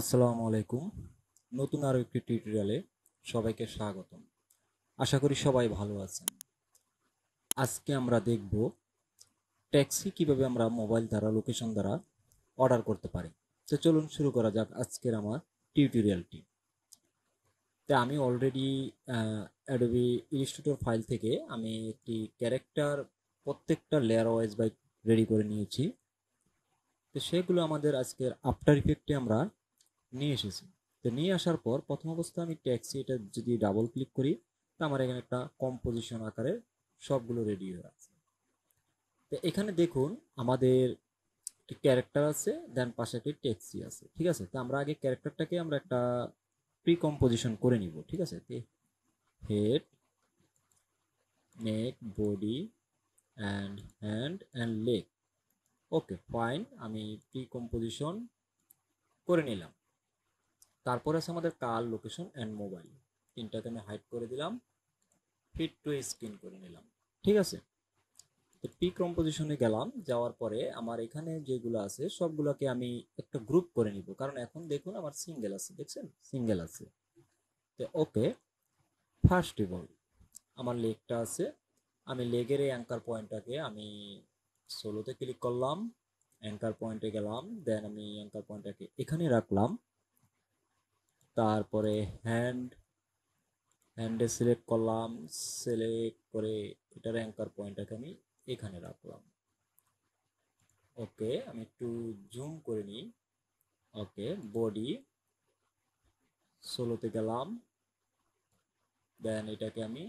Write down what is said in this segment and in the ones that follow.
আসসালামু আলাইকুম নতুন আরও একটি টিউটোরিয়ালে সবাইকে স্বাগতম আশা করি সবাই ভালো আছেন আজকে আমরা দেখব ট্যাক্সি কিভাবে আমরা মোবাইল দ্বারা লোকেশন দ্বারা অর্ডার করতে পারি তো চলুন শুরু করা যাক আজকের আমার টিউটোরিয়ালটি তো আমি অলরেডি অ্যাডোবি ইলিস্ট্রেটর ফাইল থেকে আমি একটি ক্যারেক্টার প্রত্যেকটা লেয়ার ওয়াইজ বাই রেডি করে নিয়েছি তো সেগুলো আমাদের আজকের আফটার ইফেক্টে আমরা নিয়ে এসেছি তো নিয়ে আসার পর প্রথম অবস্থা আমি ট্যাক্সি এটা যদি ডাবল ক্লিক করি তো আমার এখানে একটা কম্পোজিশন আকারে সবগুলো রেডি হয়ে আছে তো এখানে দেখুন আমাদের একটি ক্যারেক্টার আছে দেন পাশে একটি ট্যাক্সি আছে ঠিক আছে তো আমরা আগে ক্যারেক্টারটাকে আমরা একটা প্রি কম্পোজিশন করে নিব ঠিক আছে head neck body and hand and leg okay fine আমি প্রি কম্পোজিশন করে নিলাম তারপরে আছে আমাদের কাল লোকেশন অ্যান্ড মোবাইল তিনটাকে আমি হাইড করে দিলাম ফিট টু স্ক্রিন করে নিলাম ঠিক আছে তো পি কম্পোজিশনে গেলাম যাওয়ার পরে আমার এখানে যেগুলো আছে সবগুলোকে আমি একটা গ্রুপ করে নিব কারণ এখন দেখুন আমার সিঙ্গেল আছে দেখছেন সিঙ্গেল আছে তো ওকে ফার্স্ট অফ অল আমার লেগটা আছে আমি লেগের এই অ্যাঙ্কার পয়েন্টটাকে আমি সোলোতে ক্লিক করলাম অ্যাঙ্কার পয়েন্টে গেলাম দেন আমি অ্যাঙ্কার পয়েন্টটাকে এখানে রাখলাম তারপরে হ্যান্ড হ্যান্ডে সিলেক্ট করলাম সিলেক্ট করে এটার অ্যাঙ্কার পয়েন্টটাকে আমি এখানে রাখলাম ওকে আমি একটু জুম করে নিই ওকে বডি ষোলোতে গেলাম দেন এটাকে আমি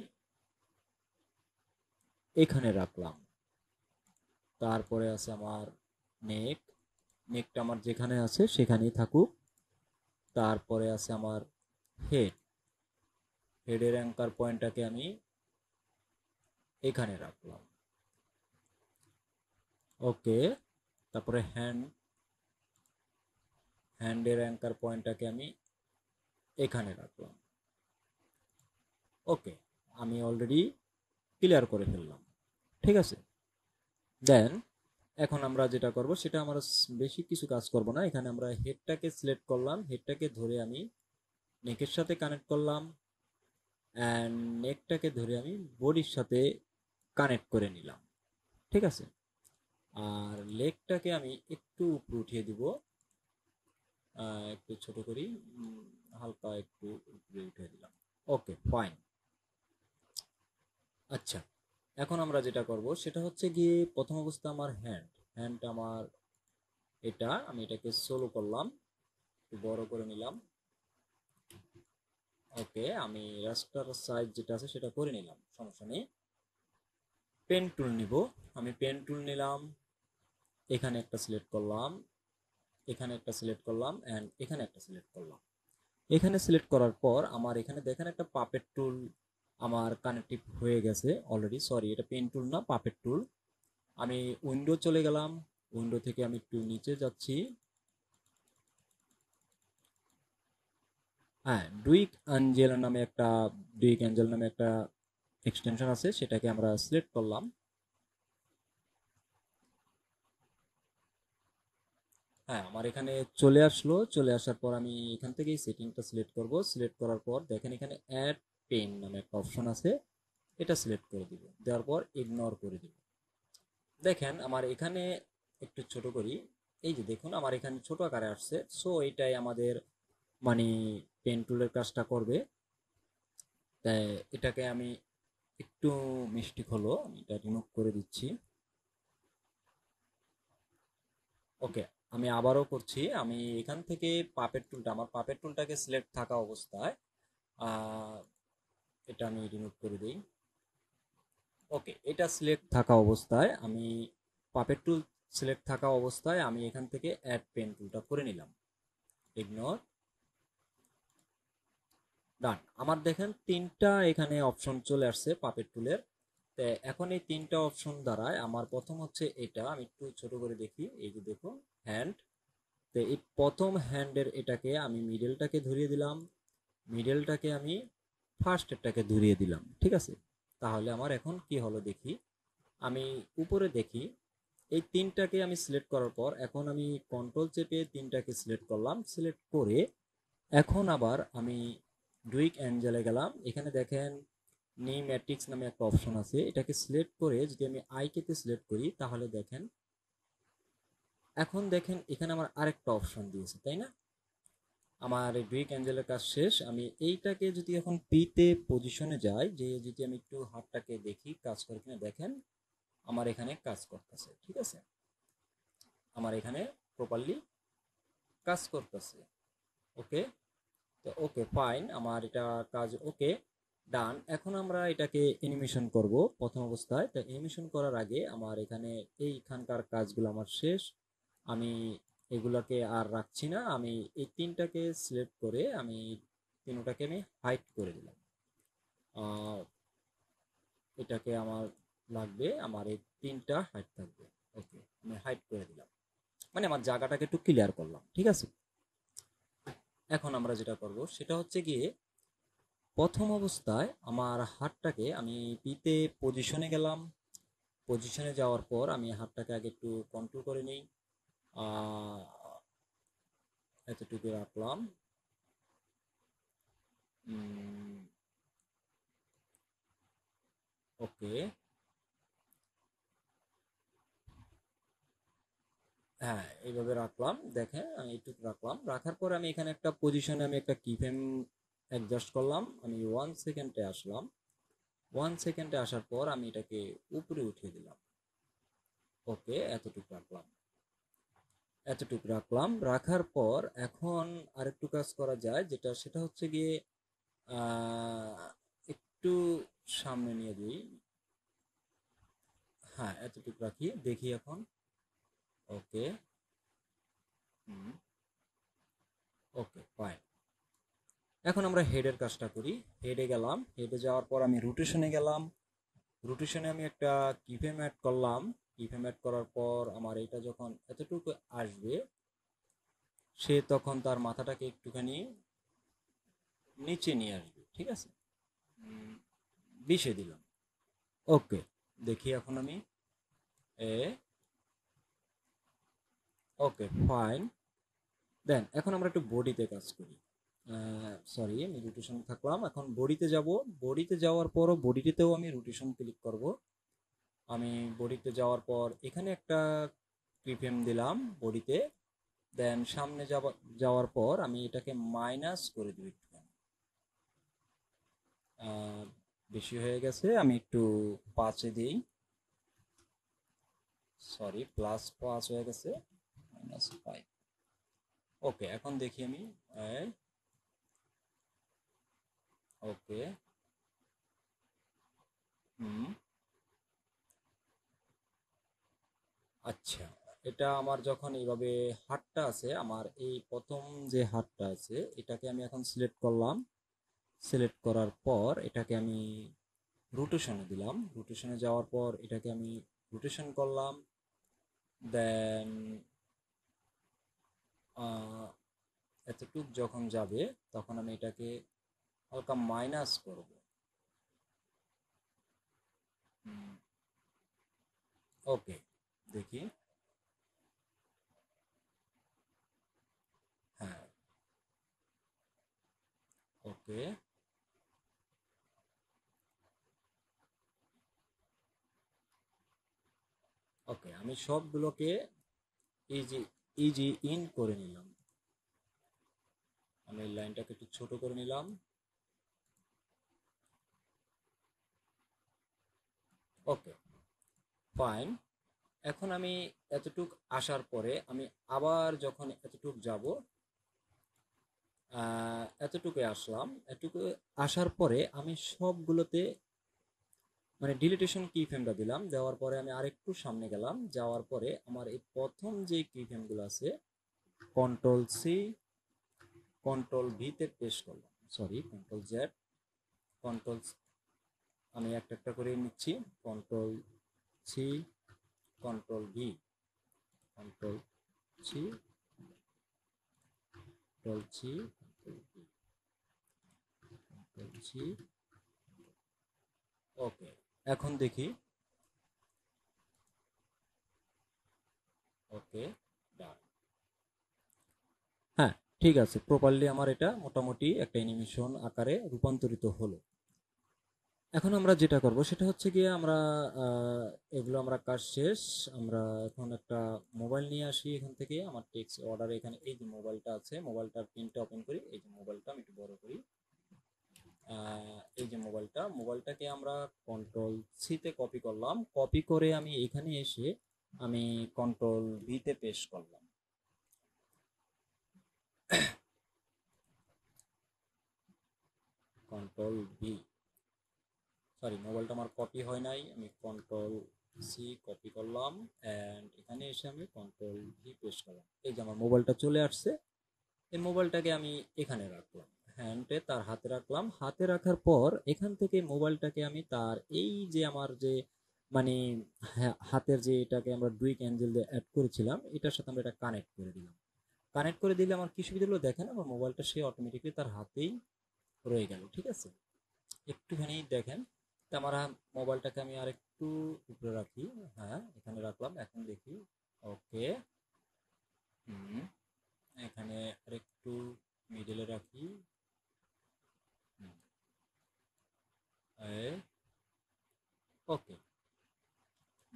এখানে রাখলাম তারপরে আছে আমার নেক নেকটা আমার যেখানে আছে সেখানেই থাকুক তারপরে আছে আমার হেড হেডের অ্যাঙ্কার পয়েন্টটাকে আমি এখানে রাখলাম ওকে তারপরে হ্যান্ড হ্যান্ডের অ্যাঙ্কার পয়েন্টটাকে আমি এখানে রাখলাম ওকে আমি অলরেডি ক্লিয়ার করে ফেললাম ঠিক আছে দেন এখন আমরা যেটা করব সেটা আমরা বেশি কিছু কাজ করব না এখানে আমরা হেডটাকে সিলেক্ট করলাম হেডটাকে ধরে আমি নেকের সাথে কানেক্ট করলাম অ্যান্ড নেকটাকে ধরে আমি বডির সাথে কানেক্ট করে নিলাম ঠিক আছে আর লেগটাকে আমি একটু উপরে উঠিয়ে দিব একটু ছোট করি হালকা একটু উপরে উঠিয়ে দিলাম ওকে ফাইন আচ্ছা এখন আমরা যেটা করব সেটা হচ্ছে গিয়ে প্রথম অবস্থা আমার হ্যান্ড হ্যান্ড আমার এটা আমি এটাকে সোলো করলাম একটু বড় করে নিলাম ওকে আমি রাস্টার সাইজ যেটা আছে সেটা করে নিলাম সমস্যা নেই পেন টুল নিব আমি পেন টুল নিলাম এখানে একটা সিলেক্ট করলাম এখানে একটা সিলেক্ট করলাম অ্যান্ড এখানে একটা সিলেক্ট করলাম এখানে সিলেক্ট করার পর আমার এখানে দেখেন একটা পাপের টুল আমার কানেক্টিভ হয়ে গেছে অলরেডি সরি এটা পেন টুল না পাপের টুল আমি উইন্ডো চলে গেলাম উইন্ডো থেকে আমি একটু নিচে যাচ্ছি হ্যাঁ ডুইক অ্যাঞ্জেল নামে একটা ডুইক অ্যাঞ্জেল নামে একটা এক্সটেনশন আছে সেটাকে আমরা সিলেক্ট করলাম হ্যাঁ আমার এখানে চলে আসলো চলে আসার পর আমি এখান থেকেই সেটিংটা সিলেক্ট করব সিলেক্ট করার পর দেখেন এখানে অ্যাড পেন নামে একটা অপশন আছে এটা সিলেক্ট করে দিব দেওয়ার পর ইগনোর করে দিব দেখেন আমার এখানে একটু ছোট করি এই যে দেখুন আমার এখানে ছোট আকারে আসছে সো এটাই আমাদের মানে পেন টুলের কাজটা করবে তাই এটাকে আমি একটু মিস্টেক হলো আমি এটা রিমুভ করে দিচ্ছি ওকে আমি আবারও করছি আমি এখান থেকে পাপের টুলটা আমার পাপের টুলটাকে সিলেক্ট থাকা অবস্থায় এটা আমি রিমুভ করে দিই ওকে এটা সিলেক্ট থাকা অবস্থায় আমি পাপের টুল সিলেক্ট থাকা অবস্থায় আমি এখান থেকে অ্যাড পেন টুলটা করে নিলাম ইগনোর ডান আমার দেখেন তিনটা এখানে অপশন চলে আসছে পাপের টুলের তো এখন এই তিনটা অপশন দ্বারায় আমার প্রথম হচ্ছে এটা আমি একটু ছোট করে দেখি এই যে দেখো হ্যান্ড তো এই প্রথম হ্যান্ডের এটাকে আমি মিডেলটাকে ধরিয়ে দিলাম মিডেলটাকে আমি ফার্স্ট এরটাকে ধরিয়ে দিলাম ঠিক আছে তাহলে আমার এখন কি হলো দেখি আমি উপরে দেখি এই তিনটাকে আমি সিলেক্ট করার পর এখন আমি কন্ট্রোল চেপে তিনটাকে সিলেক্ট করলাম সিলেক্ট করে এখন আবার আমি ডুইক অ্যাঞ্জেলে গেলাম এখানে দেখেন নি ম্যাট্রিক্স নামে একটা অপশন আছে এটাকে সিলেক্ট করে যদি আমি আইকেতে সিলেক্ট করি তাহলে দেখেন এখন দেখেন এখানে আমার আরেকটা অপশন দিয়েছে তাই না আমার ডুইক অ্যাঞ্জেলের কাজ শেষ আমি এইটাকে যদি এখন পিতে পজিশনে যাই যে যদি আমি একটু হাতটাকে দেখি কাজ করে কিনা দেখেন আমার এখানে কাজ করতেছে ঠিক আছে আমার এখানে প্রপারলি কাজ করতেছে ওকে তো ওকে ফাইন আমার এটা কাজ ওকে ডান এখন আমরা এটাকে অ্যানিমেশন করব প্রথম অবস্থায় তো এনিমেশন করার আগে আমার এখানে এইখানকার কাজগুলো আমার শেষ আমি এগুলাকে আর রাখছি না আমি এই তিনটাকে সিলেক্ট করে আমি তিনটাকে আমি হাইট করে দিলাম এটাকে আমার লাগবে আমার এই তিনটা হাইট থাকবে ওকে আমি হাইট করে দিলাম মানে আমার জায়গাটাকে একটু ক্লিয়ার করলাম ঠিক আছে এখন আমরা যেটা করব সেটা হচ্ছে গিয়ে প্রথম অবস্থায় আমার হাতটাকে আমি পিতে পজিশনে গেলাম পজিশনে যাওয়ার পর আমি হাতটাকে আগে একটু কন্ট্রোল করে নিই এতটুকু রাখলাম ওকে হ্যাঁ এইভাবে রাখলাম দেখেন এইটুকু রাখলাম রাখার পরে আমি এখানে একটা পজিশনে আমি একটা কি ফ্রেম অ্যাডজাস্ট করলাম আমি ওয়ান সেকেন্ডে আসলাম ওয়ান সেকেন্ডে আসার পর আমি এটাকে উপরে উঠিয়ে দিলাম ওকে এতটুকু রাখলাম এতটুকু রাখলাম রাখার পর এখন আরেকটু কাজ করা যায় যেটা সেটা হচ্ছে গিয়ে একটু সামনে নিয়ে দিই হ্যাঁ এতটুকু রাখি দেখি এখন ওকে ওকে ফাইন এখন আমরা হেডের কাজটা করি হেডে গেলাম হেডে যাওয়ার পর আমি রুটেশনে গেলাম রুটেশনে আমি একটা কিভেম অ্যাড করলাম ইফএম করার পর আমার এটা যখন এতটুকু আসবে সে তখন তার মাথাটাকে একটুখানি নিচে নিয়ে আসবে ঠিক আছে বিষে দিলাম ওকে দেখি এখন আমি এ ওকে ফাইন দেন এখন আমরা একটু বডিতে কাজ করি সরি আমি রোটেশন থাকলাম এখন বডিতে যাব বডিতে যাওয়ার পরও বডিতেও আমি রোটেশন ক্লিক করব আমি বডিতে যাওয়ার পর এখানে একটা ক্রিপেম দিলাম বডিতে দেন সামনে যাওয়া যাওয়ার পর আমি এটাকে মাইনাস করে দিই একটুখানি বেশি হয়ে গেছে আমি একটু পাঁচে দিই সরি প্লাস পাঁচ হয়ে গেছে মাইনাস ফাইভ ওকে এখন দেখি আমি ওকে হুম আচ্ছা এটা আমার যখন এইভাবে হাটটা আছে আমার এই প্রথম যে হাটটা আছে এটাকে আমি এখন সিলেক্ট করলাম সিলেক্ট করার পর এটাকে আমি রোটেশনে দিলাম রোটেশনে যাওয়ার পর এটাকে আমি রোটেশন করলাম দেন এতটুক যখন যাবে তখন আমি এটাকে হালকা মাইনাস করব ওকে দেখি হ্যাঁ ওকে ওকে আমি সবগুলোকে ইজি ইজি ইন করে নিলাম আমি লাইনটাকে একটু ছোট করে নিলাম ওকে ফাইন এখন আমি এতটুক আসার পরে আমি আবার যখন এতটুক যাব এতটুকু আসলাম এতটুকু আসার পরে আমি সবগুলোতে মানে ডিলিটেশন কি ফ্রেমটা দিলাম দেওয়ার পরে আমি আরেকটু সামনে গেলাম যাওয়ার পরে আমার এই প্রথম যে কি ফ্রেমগুলো আছে কন্ট্রোল সি কন্ট্রোল ভিতে পেশ করলাম সরি কন্ট্রোল জেড কন্ট্রোল আমি একটা একটা করে নিচ্ছি control c control v control c control c control c okay এখন দেখি ওকে ডান হ্যাঁ ঠিক আছে প্রপারলি আমার এটা মোটামুটি একটা অ্যানিমেশন আকারে রূপান্তরিত হলো এখন আমরা যেটা করব সেটা হচ্ছে গিয়ে আমরা এগুলো আমরা কাজ শেষ আমরা এখন একটা মোবাইল নিয়ে আসি এখান থেকে আমার টেক্সট অর্ডার এখানে এই যে মোবাইলটা আছে মোবাইলটার প্রিন্টটা ওপেন করি এই যে মোবাইলটা আমি একটু বড় করি এই যে মোবাইলটা মোবাইলটাকে আমরা কন্ট্রোল সিতে কপি করলাম কপি করে আমি এখানে এসে আমি কন্ট্রোল ভিতে পেস্ট করলাম কন্ট্রোল ভি সরি মোবাইলটা আমার কপি হয় নাই আমি কন্ট্রোল সি কপি করলাম অ্যান্ড এখানে এসে আমি কন্ট্রোল ভি পেস্ট করলাম এই যে আমার মোবাইলটা চলে আসছে এই মোবাইলটাকে আমি এখানে রাখলাম হ্যান্ডে তার হাতে রাখলাম হাতে রাখার পর এখান থেকে মোবাইলটাকে আমি তার এই যে আমার যে মানে হ্যাঁ, হাতের যে এটাকে আমরা দুই ক্যান্ডেল দিয়ে অ্যাড করেছিলাম এটার সাথে আমরা এটা কানেক্ট করে দিলাম কানেক্ট করে দিলে আমার কি সুবিধা হলো দেখেন আমার মোবাইলটা সে অটোমেটিকলি তার হাতেই রয়ে গেল ঠিক আছে একটুখানি দেখেন ক্যামেরা মোবাইলটাকে আমি আর একটু উপরে রাখি হ্যাঁ এখানে রাখলাম এখন দেখি ওকে এখানে আর একটু মিডলে রাখি ওকে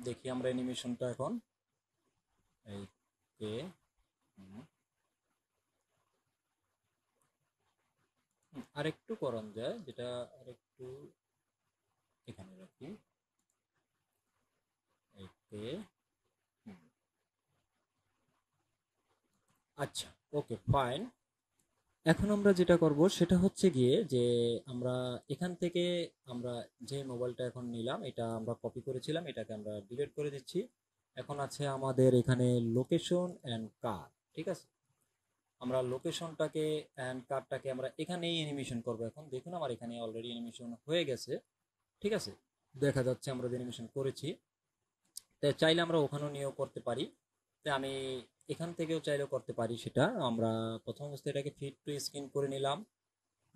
দেখি আমরা অ্যানিমেশনটা এখন এই আর আরেকটু করণ যায় যেটা আরেকটু এখানে রাখি এতে আচ্ছা ওকে ফাইন এখন আমরা যেটা করব সেটা হচ্ছে গিয়ে যে আমরা এখান থেকে আমরা যে মোবাইলটা এখন নিলাম এটা আমরা কপি করেছিলাম এটাকে আমরা ডিলিট করে দিচ্ছি এখন আছে আমাদের এখানে লোকেশন অ্যান্ড কার ঠিক আছে আমরা লোকেশনটাকে অ্যান্ড কারটাকে আমরা এখানেই অ্যানিমেশন করব এখন দেখুন আমার এখানে অলরেডি অ্যানিমেশন হয়ে গেছে ঠিক আছে দেখা যাচ্ছে আমরা যে অ্যানিমেশন করেছি তাই চাইলে আমরা ওখানেও নিয়োগ করতে পারি তাই আমি এখান থেকেও চাইলেও করতে পারি সেটা আমরা প্রথম অবস্থায় এটাকে ফিট টু স্ক্রিন করে নিলাম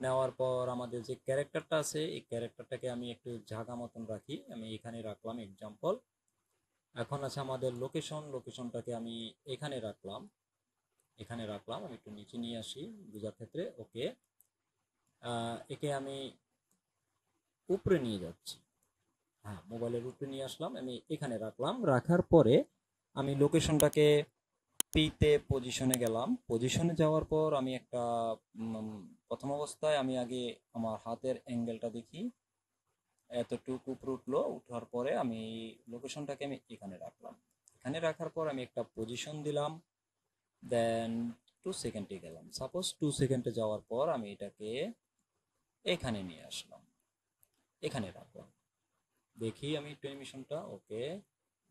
নেওয়ার পর আমাদের যে ক্যারেক্টারটা আছে এই ক্যারেক্টারটাকে আমি একটু ঝাঁকা মতন রাখি আমি এখানে রাখলাম এক্সাম্পল এখন আছে আমাদের লোকেশন লোকেশনটাকে আমি এখানে রাখলাম এখানে রাখলাম আমি একটু নিচে নিয়ে আসি বোঝার ক্ষেত্রে ওকে একে আমি উপরে নিয়ে যাচ্ছি হ্যাঁ মোবাইলের উপরে নিয়ে আসলাম আমি এখানে রাখলাম রাখার পরে আমি লোকেশনটাকে পিতে পজিশনে গেলাম পজিশনে যাওয়ার পর আমি একটা প্রথম অবস্থায় আমি আগে আমার হাতের অ্যাঙ্গেলটা দেখি এতটুকু উপরে উঠলো উঠার পরে আমি লোকেশনটাকে আমি এখানে রাখলাম এখানে রাখার পর আমি একটা পজিশন দিলাম দেন টু সেকেন্ডে গেলাম সাপোজ টু সেকেন্ডে যাওয়ার পর আমি এটাকে এখানে নিয়ে আসলাম এখানে রাখবো দেখি আমি একটু অ্যানিমেশনটা ওকে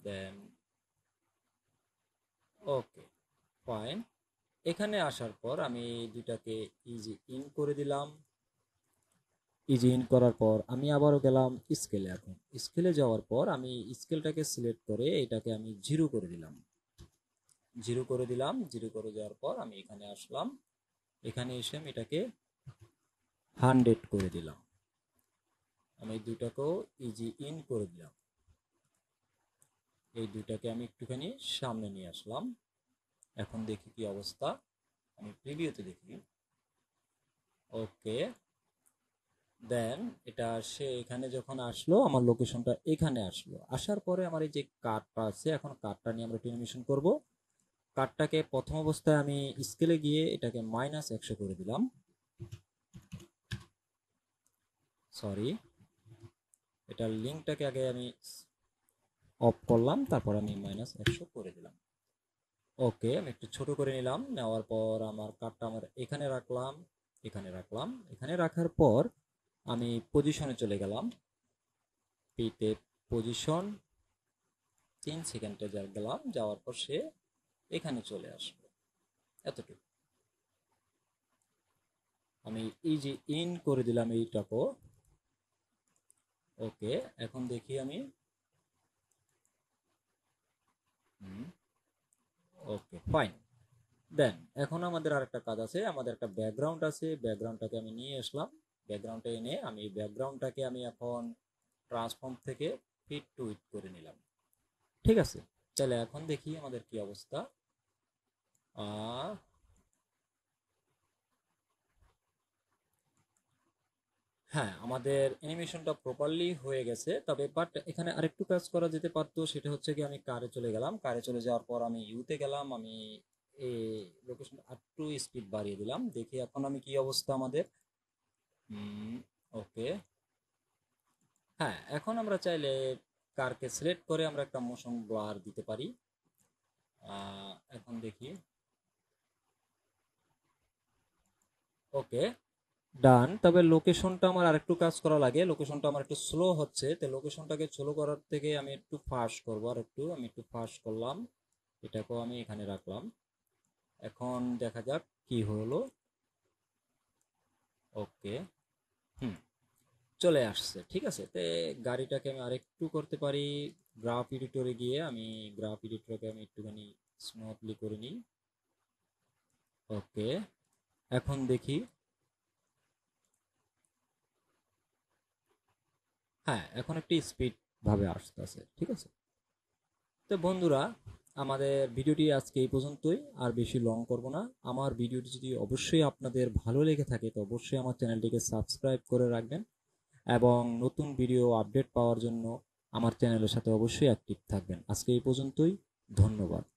দেন ওকে ফাইন এখানে আসার পর আমি দুটাকে ইজি ইন করে দিলাম ইজি ইন করার পর আমি আবারও গেলাম স্কেলে এখন স্কেলে যাওয়ার পর আমি স্কেলটাকে সিলেক্ট করে এটাকে আমি জিরো করে দিলাম জিরো করে দিলাম জিরো করে যাওয়ার পর আমি এখানে আসলাম এখানে এসে আমি এটাকে হান্ড্রেড করে দিলাম আমি দুটাকেও ইজি ইন করে দিলাম এই দুটাকে আমি একটুখানি সামনে নিয়ে আসলাম এখন দেখি কি অবস্থা আমি প্রিভিউতে দেখি ওকে দেন এটা সে এখানে যখন আসলো আমার লোকেশনটা এখানে আসলো আসার পরে আমার এই যে কার্ডটা আছে এখন কার্ডটা নিয়ে আমরা টেনিমেশন করব কার্ডটাকে প্রথম অবস্থায় আমি স্কেলে গিয়ে এটাকে মাইনাস একশো করে দিলাম সরি এটার লিঙ্কটাকে আগে আমি অফ করলাম তারপর আমি মাইনাস একশো করে দিলাম ওকে আমি একটু ছোট করে নিলাম নেওয়ার পর আমার কার্ডটা আমার এখানে রাখলাম এখানে রাখলাম এখানে রাখার পর আমি পজিশনে চলে গেলাম পিতে পজিশন তিন সেকেন্ডে যা গেলাম যাওয়ার পর সে এখানে চলে আসবে এতটুকু আমি এই যে ইন করে দিলাম এইটাকেও ওকে এখন দেখি আমি ওকে ফাইন দেন এখন আমাদের আরেকটা কাজ আছে আমাদের একটা ব্যাকগ্রাউন্ড আছে ব্যাকগ্রাউন্ডটাকে আমি নিয়ে আসলাম ব্যাকগ্রাউন্ডটা এনে আমি ব্যাকগ্রাউন্ডটাকে আমি এখন ট্রান্সফর্ম থেকে ফিট টু ইট করে নিলাম ঠিক আছে চলে এখন দেখি আমাদের কি অবস্থা হ্যাঁ আমাদের অ্যানিমেশনটা প্রপারলি হয়ে গেছে তবে বাট এখানে আরেকটু কাজ করা যেতে পারতো সেটা হচ্ছে কি আমি কারে চলে গেলাম কারে চলে যাওয়ার পর আমি ইউতে গেলাম আমি এই লোকেশন একটু স্পিড বাড়িয়ে দিলাম দেখি এখন আমি কি অবস্থা আমাদের ওকে হ্যাঁ এখন আমরা চাইলে কারকে সিলেক্ট করে আমরা একটা মোশন ব্লার দিতে পারি এখন দেখি ওকে ডান তবে লোকেশনটা আমার আরেকটু কাজ করা লাগে লোকেশনটা আমার একটু স্লো হচ্ছে তো লোকেশনটাকে স্লো করার থেকে আমি একটু ফাস্ট করবো আর একটু আমি একটু ফাস্ট করলাম এটাকেও আমি এখানে রাখলাম এখন দেখা যাক কি হলো ওকে হুম চলে আসছে ঠিক আছে তো গাড়িটাকে আমি আরেকটু করতে পারি গ্রাফ এডিটরে গিয়ে আমি গ্রাফ এডিটরকে আমি একটুখানি স্মুথলি করে নিই ওকে এখন দেখি হ্যাঁ এখন একটি স্পিডভাবে আছে ঠিক আছে তো বন্ধুরা আমাদের ভিডিওটি আজকে এই পর্যন্তই আর বেশি লং করব না আমার ভিডিওটি যদি অবশ্যই আপনাদের ভালো লেগে থাকে তো অবশ্যই আমার চ্যানেলটিকে সাবস্ক্রাইব করে রাখবেন এবং নতুন ভিডিও আপডেট পাওয়ার জন্য আমার চ্যানেলের সাথে অবশ্যই অ্যাক্টিভ থাকবেন আজকে এই পর্যন্তই ধন্যবাদ